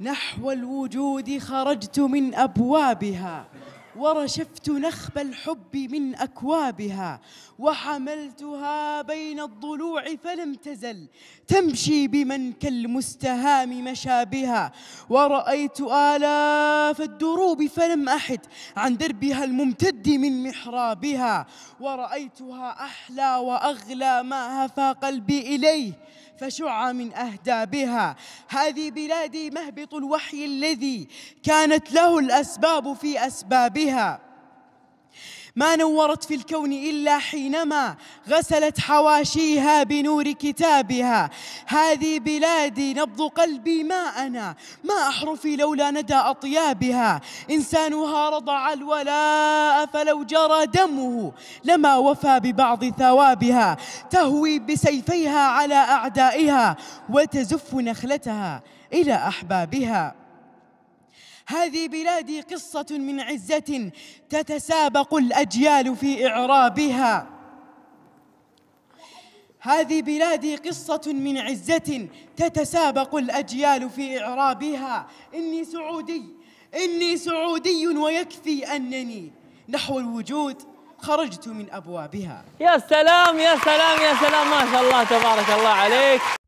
نحو الوجود خرجت من أبوابها ورشفت نخب الحب من أكوابها وحملتها بين الضلوع فلم تزل تمشي بمن كالمستهام مشابها ورأيت آلاف الدروب فلم أحد عن دربها الممتد من محرابها ورأيتها أحلى وأغلى ما هفى قلبي إليه فشع من أهدابها هذه بلادي مهبط الوحي الذي كانت له الأسباب في أسبابها ما نورت في الكون إلا حينما غسلت حواشيها بنور كتابها هذه بلادي نبض قلبي ما أنا ما أحرفي لولا ندى أطيابها إنسانها رضع الولاء فلو جرى دمه لما وفى ببعض ثوابها تهوي بسيفيها على أعدائها وتزف نخلتها إلى أحبابها هذه بلادي قصة من عزة تتسابق الأجيال في إعرابها هذه بلادي قصة من عزة تتسابق الأجيال في إعرابها إني سعودي إني سعودي ويكفي أنني نحو الوجود خرجت من أبوابها يا سلام يا سلام يا سلام ما شاء الله تبارك الله عليك